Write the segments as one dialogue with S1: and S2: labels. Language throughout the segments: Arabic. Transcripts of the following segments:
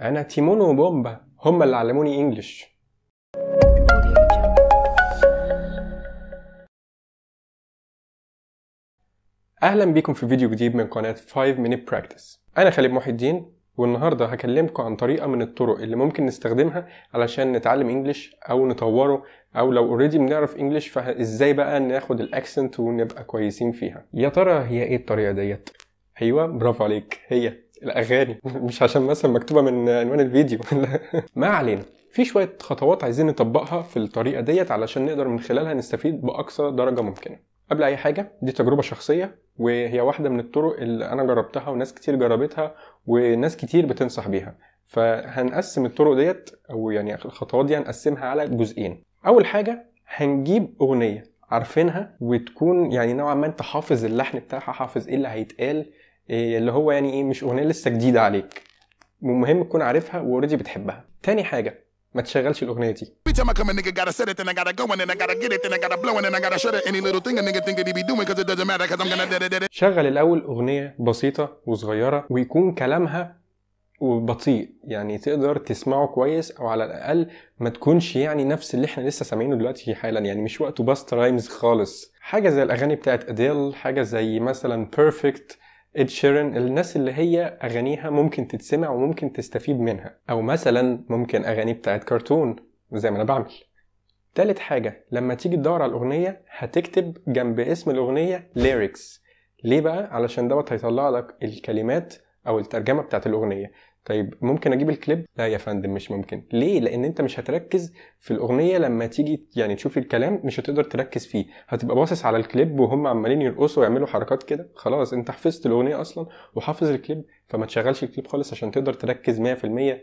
S1: أنا تيمون وبومبا هم اللي علموني إنجلش أهلا بيكم في فيديو جديد من قناة 5 Minute Practice أنا خالد محي الدين والنهاردة هكلمكم عن طريقة من الطرق اللي ممكن نستخدمها علشان نتعلم إنجلش أو نطوره أو لو اوريدي بنعرف إنجلش فإزاي بقى ناخد الأكسنت ونبقى كويسين فيها يا ترى هي إيه الطريقة ديت؟ أيوه برافو عليك هي الاغاني مش عشان مثلا مكتوبه من عنوان الفيديو ما علينا في شويه خطوات عايزين نطبقها في الطريقه ديت علشان نقدر من خلالها نستفيد باقصى درجه ممكنه قبل اي حاجه دي تجربه شخصيه وهي واحده من الطرق اللي انا جربتها وناس كتير جربتها وناس كتير بتنصح بيها فهنقسم الطرق ديت او يعني الخطوات دي هنقسمها على جزئين اول حاجه هنجيب اغنيه عارفينها وتكون يعني نوعا ما انت حافظ اللحن بتاعها حافظ ايه اللي هيتقال إيه اللي هو يعني ايه مش اغنيه لسه جديده عليك المهم تكون عارفها واوريدي بتحبها تاني حاجه ما تشغلش الاغنيه دي شغل الاول اغنيه بسيطه وصغيره ويكون كلامها وبطيء يعني تقدر تسمعه كويس او على الاقل ما تكونش يعني نفس اللي احنا لسه سامعينه دلوقتي حالا يعني مش وقته باست رايمز خالص حاجه زي الاغاني بتاعت اديل حاجه زي مثلا بيرفكت اد شيرن الناس اللي هي اغانيها ممكن تتسمع وممكن تستفيد منها او مثلا ممكن اغاني بتاعت كرتون زي ما انا بعمل تالت حاجة لما تيجي تدور على الأغنية هتكتب جنب اسم الأغنية ليركس ليه بقى؟ علشان دوت هيطلع لك الكلمات أو الترجمة بتاعت الأغنية طيب ممكن اجيب الكليب لا يا فندم مش ممكن ليه لان انت مش هتركز في الاغنيه لما تيجي يعني تشوف الكلام مش هتقدر تركز فيه هتبقى باصص على الكليب وهم عمالين يرقصوا ويعملوا حركات كده خلاص انت حفظت الاغنيه اصلا وحافظ الكليب فما تشغلش الكليب خالص عشان تقدر تركز 100%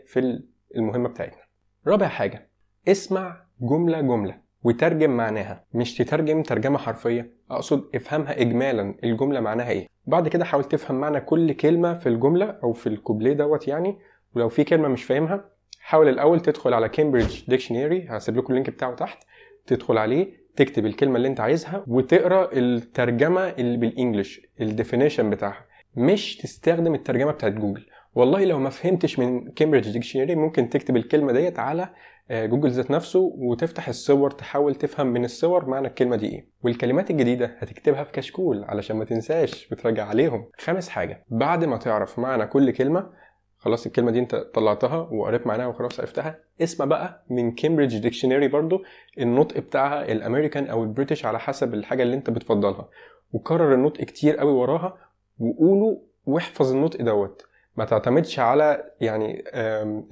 S1: في المهمه بتاعتنا رابع حاجه اسمع جمله جمله وترجم معناها مش تترجم ترجمة حرفية أقصد افهمها إجمالا الجملة معناها إيه بعد كده حاول تفهم معنى كل كلمة في الجملة أو في الكوبليه دوت يعني ولو في كلمة مش فاهمها حاول الأول تدخل على كامبريدج ديكشنري هسيب لكم اللينك بتاعه تحت تدخل عليه تكتب الكلمة اللي انت عايزها وتقرا الترجمة اللي بالانجلش الديفينيشن بتاعها مش تستخدم الترجمة بتاعت جوجل والله لو ما فهمتش من كامبريدج ديكشنري ممكن تكتب الكلمه ديت على آه، جوجل ذات نفسه وتفتح الصور تحاول تفهم من الصور معنى الكلمه دي ايه والكلمات الجديده هتكتبها في كشكول علشان ما تنساش بتراجع عليهم خامس حاجه بعد ما تعرف معنى كل كلمه خلاص الكلمه دي انت طلعتها وقريت معناها وخلاص عرفتها اسمع بقى من كامبريدج ديكشنري برضو النطق بتاعها الامريكان او البريتش على حسب الحاجه اللي انت بتفضلها وكرر النطق كتير قوي وراها وقوله واحفظ النطق دوت ما تعتمدش على يعني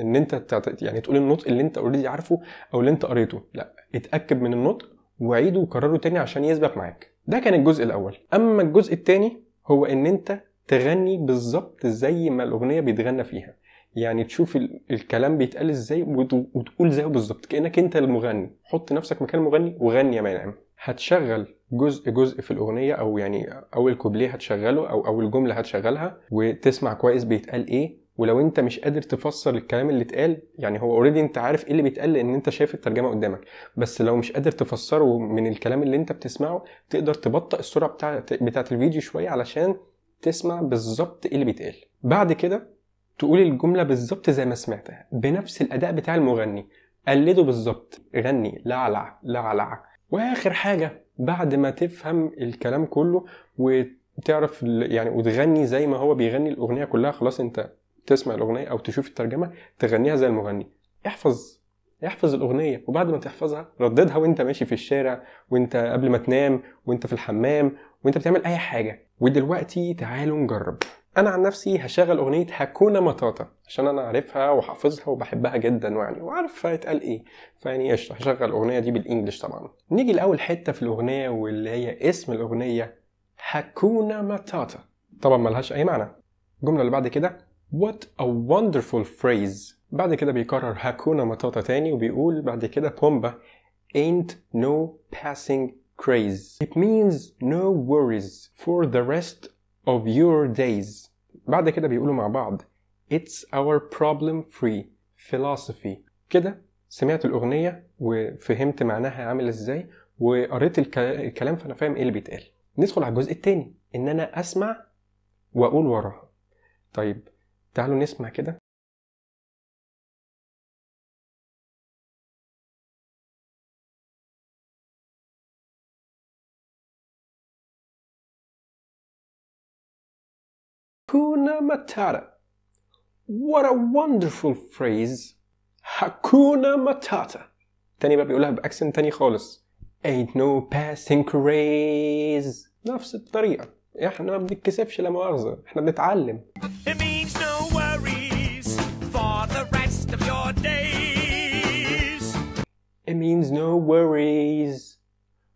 S1: ان انت يعني تقول النطق اللي انت اوريدي عارفه او اللي انت قريته لا اتاكد من النطق وعيده وكرره تاني عشان يثبت معاك ده كان الجزء الاول اما الجزء الثاني هو ان انت تغني بالظبط زي ما الاغنيه بيتغنى فيها يعني تشوف الكلام بيتقال ازاي وتقول زيه بالظبط كانك انت المغني حط نفسك مكان المغني وغني يا منعم هتشغل جزء جزء في الاغنيه او يعني اول كوبليه هتشغله او اول جمله هتشغلها وتسمع كويس بيتقال ايه ولو انت مش قادر تفسر الكلام اللي اتقال يعني هو اوريدي انت عارف ايه اللي بيتقال لان انت شايف الترجمه قدامك بس لو مش قادر تفسره من الكلام اللي انت بتسمعه تقدر تبطئ السرعه بتاعه بتاعه الفيديو شويه علشان تسمع بالظبط ايه اللي بيتقال بعد كده تقول الجمله بالظبط زي ما سمعتها بنفس الاداء بتاع المغني قلده بالظبط غني لعلع لعلع واخر حاجه بعد ما تفهم الكلام كله وتعرف يعني وتغني زي ما هو بيغني الاغنيه كلها خلاص انت تسمع الاغنيه او تشوف الترجمه تغنيها زي المغني احفظ احفظ الاغنيه وبعد ما تحفظها رددها وانت ماشي في الشارع وانت قبل ما تنام وانت في الحمام وانت بتعمل اي حاجه ودلوقتي تعالوا نجرب انا عن نفسي هشغل اغنيه هكونا مطاطا عشان انا عارفها وحافظها وبحبها جدا يعني وعارف هيتقال ايه فيعني قشطه هشغل الاغنيه دي بالانجلش طبعا نيجي لاول حته في الاغنيه واللي هي اسم الاغنيه هكونا مطاطا طبعا ملهاش اي معنى الجمله اللي بعد كده what a wonderful phrase بعد كده بيكرر هكونا مطاطا تاني وبيقول بعد كده بومبا ain't no passing craze it means no worries for the rest of your days بعد كده بيقولوا مع بعض It's our problem free philosophy كده سمعت الأغنية وفهمت معناها عامل إزاي وقريت الكلام فأنا فاهم إيه اللي بيتقال ندخل على الجزء التاني إن أنا أسمع وأقول وراها طيب تعالوا نسمع كده Matata. What a wonderful phrase. Hakuna Matata. تاني بقى بيقولها باكسنت تاني خالص. Ain't no passing craze. نفس الطريقة. احنا ما بنتكسفش لا مؤاخذة، احنا بنتعلم. It means no worries for the rest of your days. It means no worries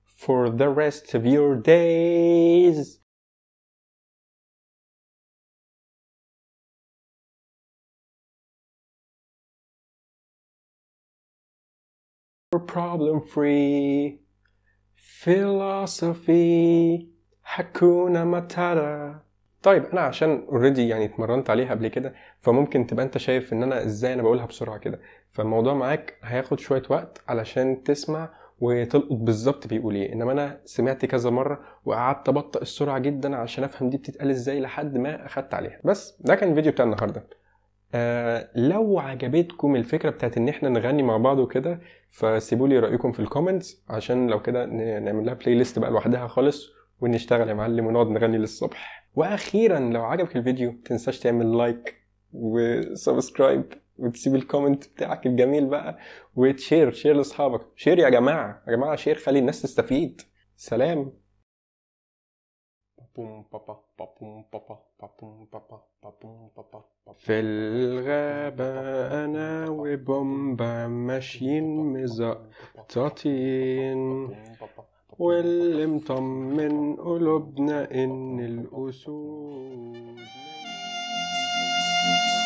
S1: for the rest of your days. problem free philosophy حكونا ماتارا طيب انا عشان اوريدي يعني اتمرنت عليها قبل كده فممكن تبقى انت شايف ان انا ازاي انا بقولها بسرعه كده فالموضوع معاك هياخد شويه وقت علشان تسمع وتلقط بالظبط بيقول ايه انما انا سمعت كذا مره وقعدت ابطئ السرعه جدا عشان افهم دي بتتقال ازاي لحد ما اخدت عليها بس ده كان الفيديو بتاع النهارده آه لو عجبتكم الفكره بتاعت ان احنا نغني مع بعض وكده فسيبوا لي رايكم في الكومنتس عشان لو كده نعمل لها بلاي ليست بقى لوحدها خالص ونشتغل يا معلم ونقعد نغني للصبح واخيرا لو عجبك الفيديو تنساش تعمل لايك وسبسكرايب وتسيب الكومنت بتاعك الجميل بقى وتشير شير لاصحابك شير يا جماعه يا جماعه شير خلي الناس تستفيد سلام في الغابة أنا وبومبا ماشيين مزقططين واللي مطمن قلوبنا إن الأسود